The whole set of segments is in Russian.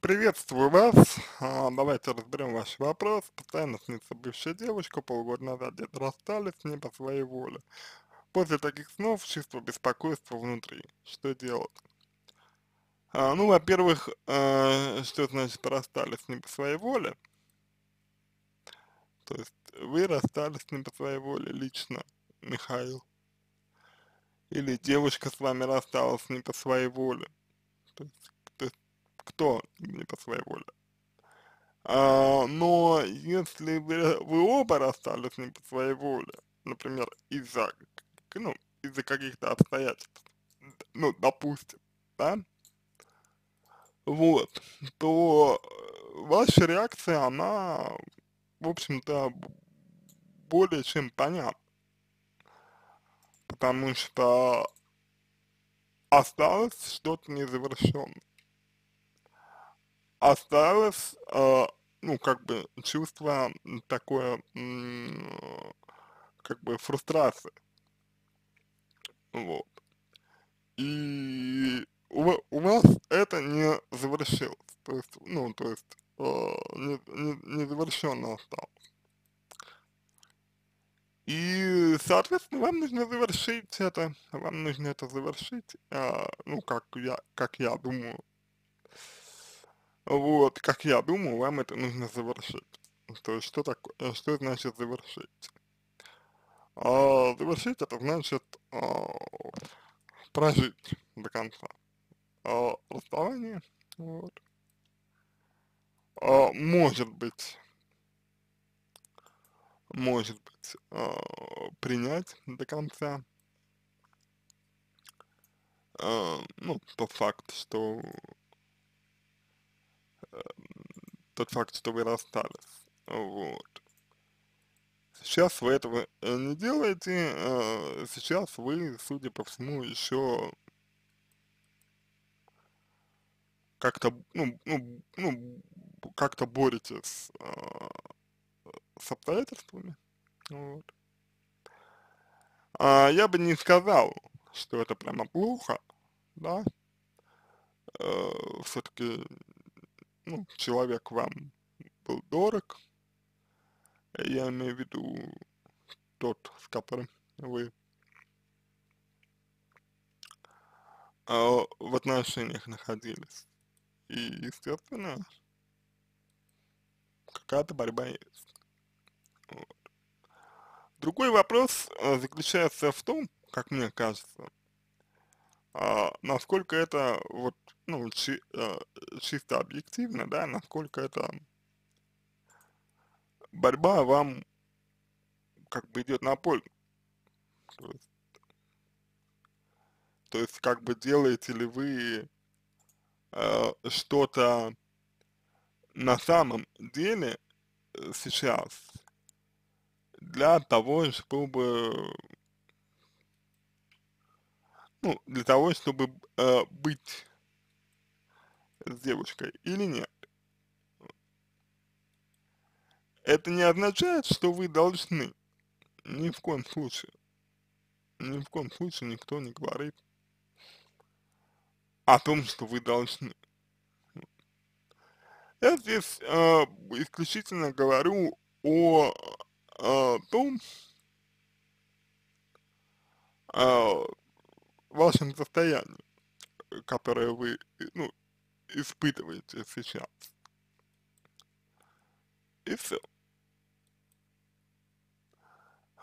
Приветствую вас. А, давайте разберем ваш вопрос. Постоянно снится бывшая девушка, полгода назад где-то расстались не по своей воле. После таких снов чувство беспокойства внутри. Что делать? А, ну, во-первых, а, что значит расстались не по своей воле? То есть вы расстались не по своей воле лично, Михаил. Или девушка с вами рассталась не по своей воле. То есть кто не по своей воле. А, но если вы, вы оба расстались не по своей воле, например, из-за, ну, из каких-то обстоятельств, ну, допустим, да, вот, то э, ваша реакция, она, в общем-то, более чем понятна. Потому что осталось что-то незавершенное осталось, э, ну, как бы, чувство такое, как бы, фрустрации. Вот. И у, у вас это не завершилось, то есть, ну, то есть, э, не, не, не осталось. И, соответственно, вам нужно завершить это, вам нужно это завершить, э, ну, как я, как я думаю, вот, как я думаю, вам это нужно завершить. То есть, что такое, э, что значит завершить? А, завершить это значит а, прожить до конца а, расставание. Вот. А, может быть, может быть, а, принять до конца. А, ну, тот факт, что тот факт, что вы расстались. Вот. Сейчас вы этого э, не делаете, а сейчас вы, судя по всему, еще как-то, ну, ну, ну, как-то боретесь с а, обстоятельствами. Вот. А я бы не сказал, что это прямо плохо, да, э, все-таки ну, человек вам был дорог, я имею в виду тот, с которым вы э, в отношениях находились. И, естественно, какая-то борьба есть. Вот. Другой вопрос э, заключается в том, как мне кажется, э, насколько это вот ну, чи, э, чисто объективно, да, насколько это борьба вам как бы идет на пользу. То есть, то есть как бы делаете ли вы э, что-то на самом деле э, сейчас для того, чтобы ну, для того, чтобы э, быть с девушкой или нет. Это не означает, что вы должны. Ни в коем случае. Ни в коем случае никто не говорит о том, что вы должны. Я здесь э, исключительно говорю о, о э, том, о э, вашем состоянии, которое вы, ну, испытываете сейчас. И все.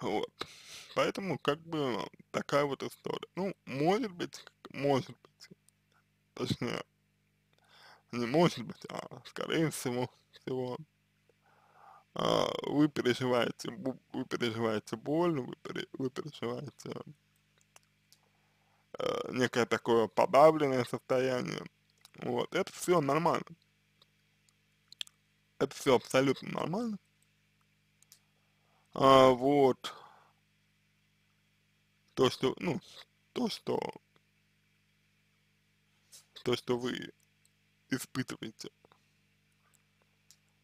Вот. Поэтому как бы такая вот история. Ну, может быть, может быть, точнее, не может быть, а скорее всего, всего а, вы переживаете, вы переживаете боль, вы, пере, вы переживаете а, некое такое подавленное состояние, вот, это все нормально. Это все абсолютно нормально. А, вот. То, что, ну, то, что, то, что вы испытываете.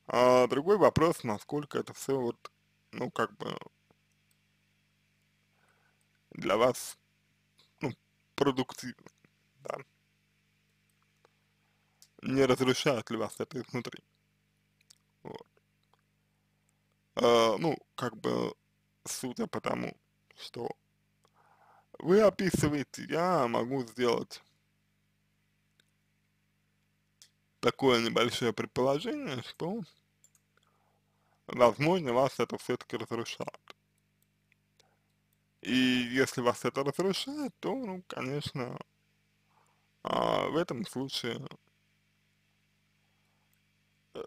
А другой вопрос, насколько это все вот, ну, как бы, для вас, ну, продуктивно, да не разрушают левацию изнутри. Вот. Э, ну, как бы, судя по тому, что вы описываете, я могу сделать такое небольшое предположение, что, возможно, вас это все-таки разрушает. И если вас это разрушает, то, ну, конечно, а, в этом случае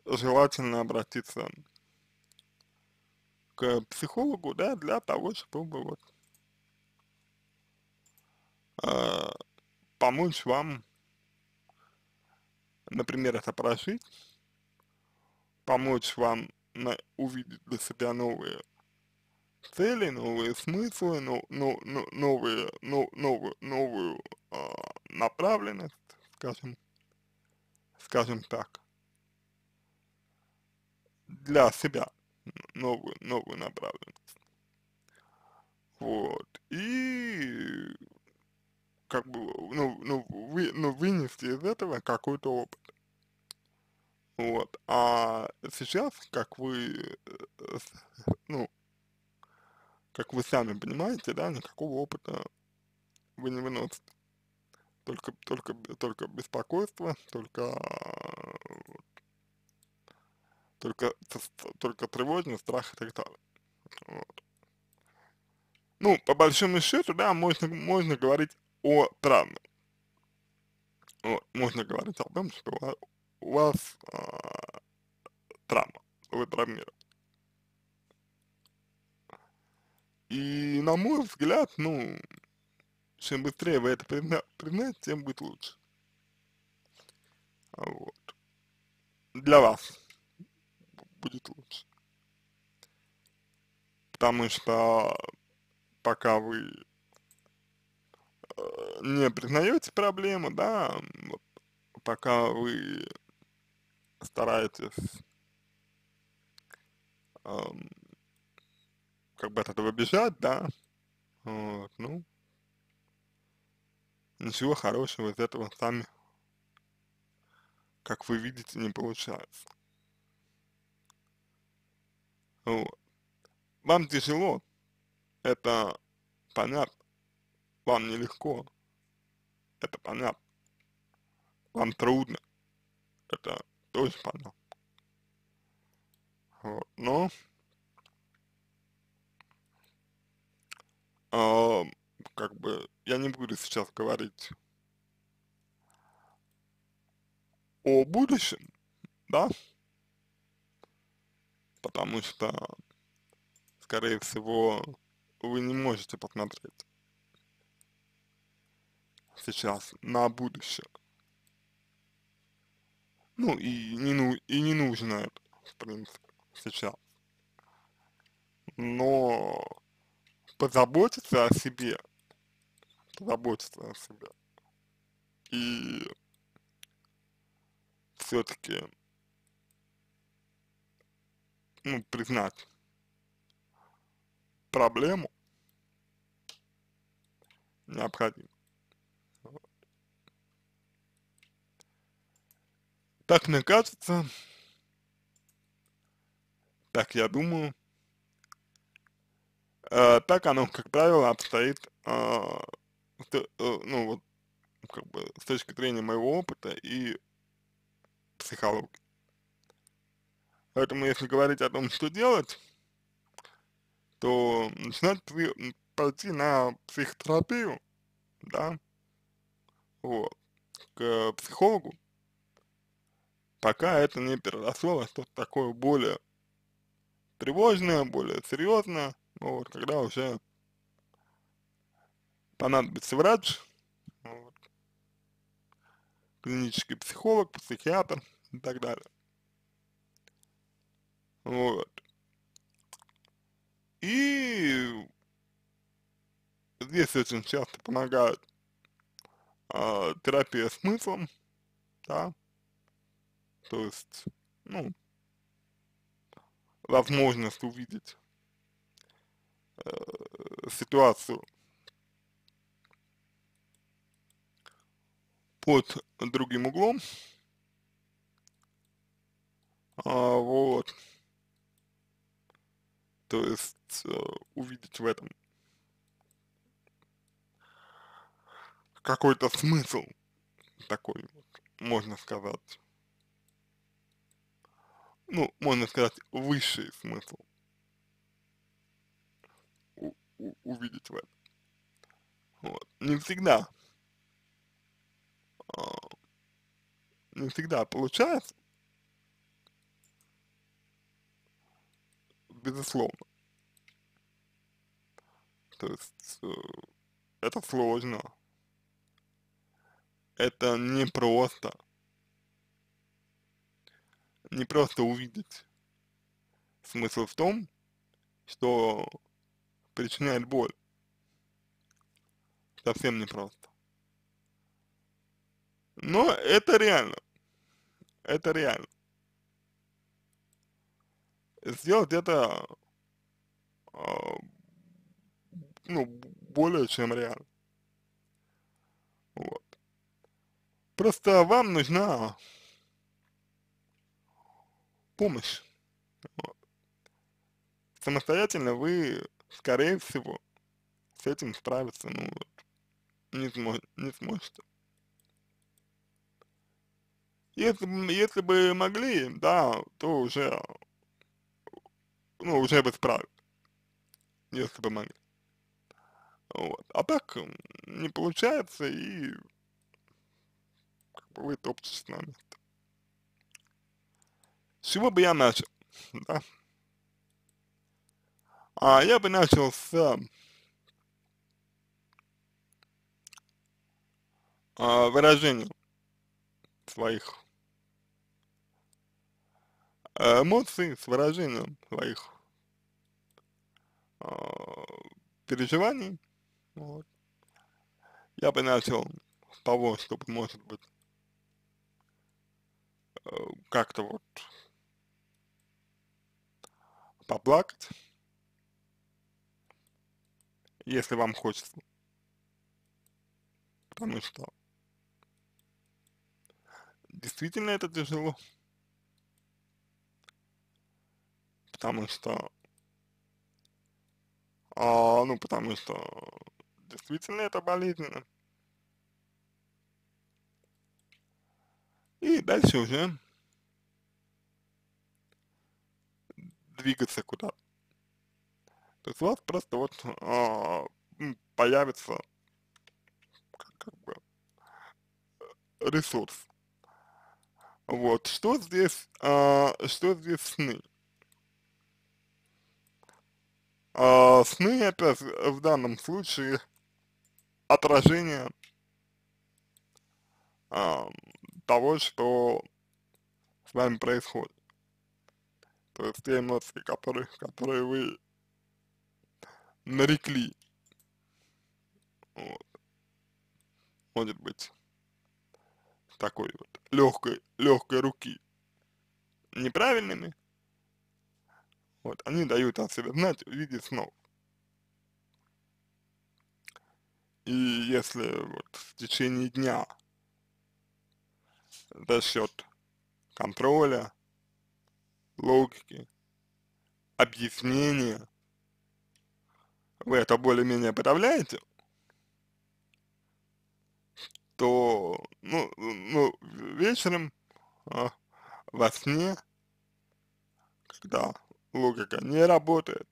желательно обратиться к психологу, да, для того, чтобы вот э, помочь вам, например, это прожить, помочь вам на, увидеть для себя новые цели, новые смыслы, но, но, но, новые, но, новую, новую э, направленность, скажем, скажем так для себя новую, новую направленность. Вот. И как бы, ну, ну, вы, ну вынести из этого какой-то опыт. Вот. А сейчас, как вы, э, ну, как вы сами понимаете, да, никакого опыта вы не выносите. Только, только, только беспокойство, только только, только тревожность, страх и так далее. Вот. Ну, по большому счету, да, можно, можно говорить о травме. Вот, можно говорить о том, что у вас а, травма, вы травмированы. И на мой взгляд, ну, чем быстрее вы это призна признаете, тем будет лучше. Вот. Для вас будет лучше. Потому что пока вы э, не признаете проблему, да, пока вы стараетесь эм, как бы от этого бежать, да, вот, ну, ничего хорошего из этого сами, как вы видите, не получается. Ну, вам тяжело, это понятно. Вам нелегко, это понятно. Вам трудно, это тоже понятно. Вот, но э, как бы я не буду сейчас говорить о будущем, да, потому что, скорее всего, вы не можете посмотреть сейчас на будущее. Ну и не, ну, и не нужно это, в принципе, сейчас. Но позаботиться о себе, позаботиться о себе и все-таки ну, признать проблему необходимо. Так мне кажется, так я думаю, э, так оно, как правило, обстоит, э, э, ну вот, как бы, с точки зрения моего опыта и психологии. Поэтому если говорить о том, что делать, то начинать при, пойти на психотерапию, да, вот, к психологу, пока это не переросло во что-то такое более тревожное, более серьезное, ну вот, когда уже понадобится врач, вот, клинический психолог, психиатр и так далее. Вот. И здесь очень часто помогает э, а, терапия смыслом, да, то есть, ну, возможность увидеть э, ситуацию под другим углом, а, вот, то есть э, увидеть в этом какой-то смысл такой, можно сказать, ну, можно сказать, высший смысл увидеть в этом. Вот. Не всегда, а, не всегда получается, безусловно. То есть э, это сложно. Это не просто. Не просто увидеть. Смысл в том, что причиняет боль. Совсем непросто. Но это реально. Это реально сделать это а, ну, более чем реально. Вот. Просто вам нужна помощь. Вот. Самостоятельно вы, скорее всего, с этим справиться, ну, не, смо не сможете. Если, если бы могли, да, то уже ну, уже бы справил, если бы могли. Вот. А так не получается и как бы вы топчетесь с нами. С чего бы я начал, да? А я бы начал с а, выражения своих э, эмоций, с выражением своих Э, переживаний, вот, я бы начал с того, чтобы, может быть, э, как-то вот поплакать, если вам хочется. Потому что действительно это тяжело. Потому что а, ну, потому что действительно это болезненно. И дальше уже двигаться куда-то. То есть у вас просто вот а, появится как, как бы э, ресурс. Вот, что здесь, а, что здесь сны? сны а, ну это в данном случае отражение а, того, что с вами происходит. То есть те эмоции, которые, которые вы нарекли. Вот. Может быть, такой вот легкой, легкой руки неправильными, вот, они дают о себе знать в виде снов. И если вот в течение дня за счет контроля, логики, объяснения, вы это более-менее подавляете, то ну, ну, вечером а, во сне, когда логика не работает,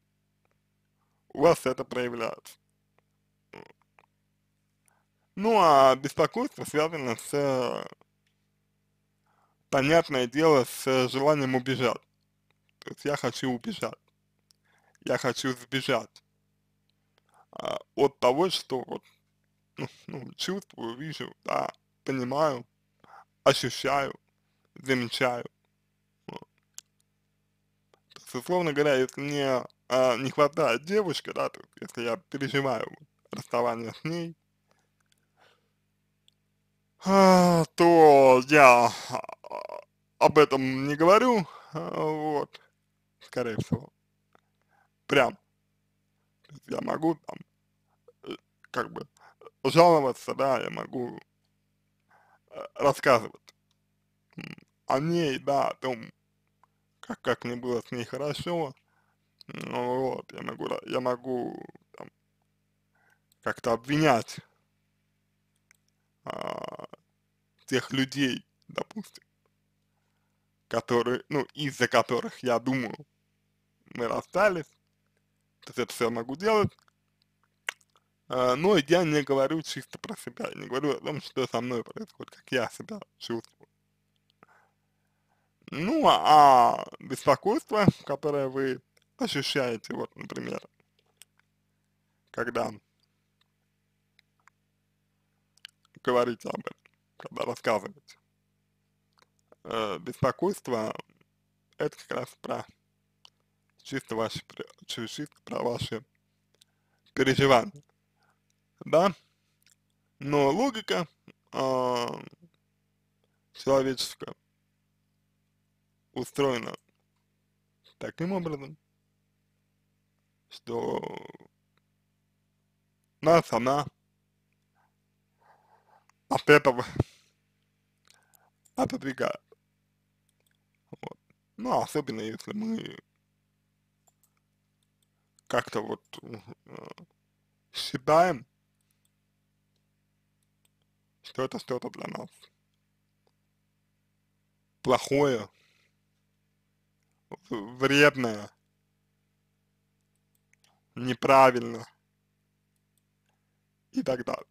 у вас это проявляется. Ну а беспокойство связано с, э, понятное дело, с желанием убежать. То есть я хочу убежать, я хочу сбежать а, от того, что вот, ну, ну, чувствую, вижу, да, понимаю, ощущаю, замечаю условно говоря, если мне э, не хватает девочка, да, то если я переживаю расставание с ней, э, то я а, об этом не говорю, э, вот, скорее всего, прям. Я могу там, э, как бы, жаловаться, да, я могу э, рассказывать о ней, да, о том, как, как мне было с ней хорошо, ну, вот, я могу, я могу как-то обвинять а, тех людей, допустим, которые, ну, из-за которых, я думаю, мы расстались, то есть это все могу делать, а, но я не говорю чисто про себя, я не говорю о том, что со мной происходит, как я себя чувствую. Ну, а, а беспокойство, которое вы ощущаете, вот, например, когда говорите об этом, когда рассказываете, э, беспокойство – это как раз про чисто ваши, чисто про ваши переживания, да? Но логика э, человеческая устроена таким образом, что нас она от этого отодвигает. Вот. Ну, а особенно если мы как-то вот э, считаем, что это что-то для нас плохое, вредное, неправильно и так далее.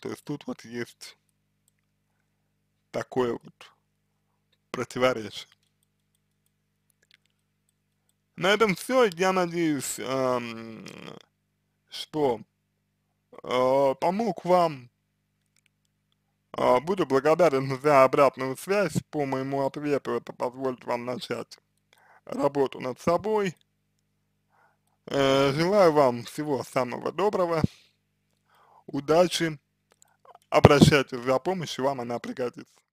То есть тут вот есть такое вот противоречие. На этом все. Я надеюсь, эм, что э, помог вам а, буду благодарен за обратную связь по моему ответу, это позволит вам начать работу над собой. Э, желаю вам всего самого доброго, удачи, обращайтесь за помощью, вам она пригодится.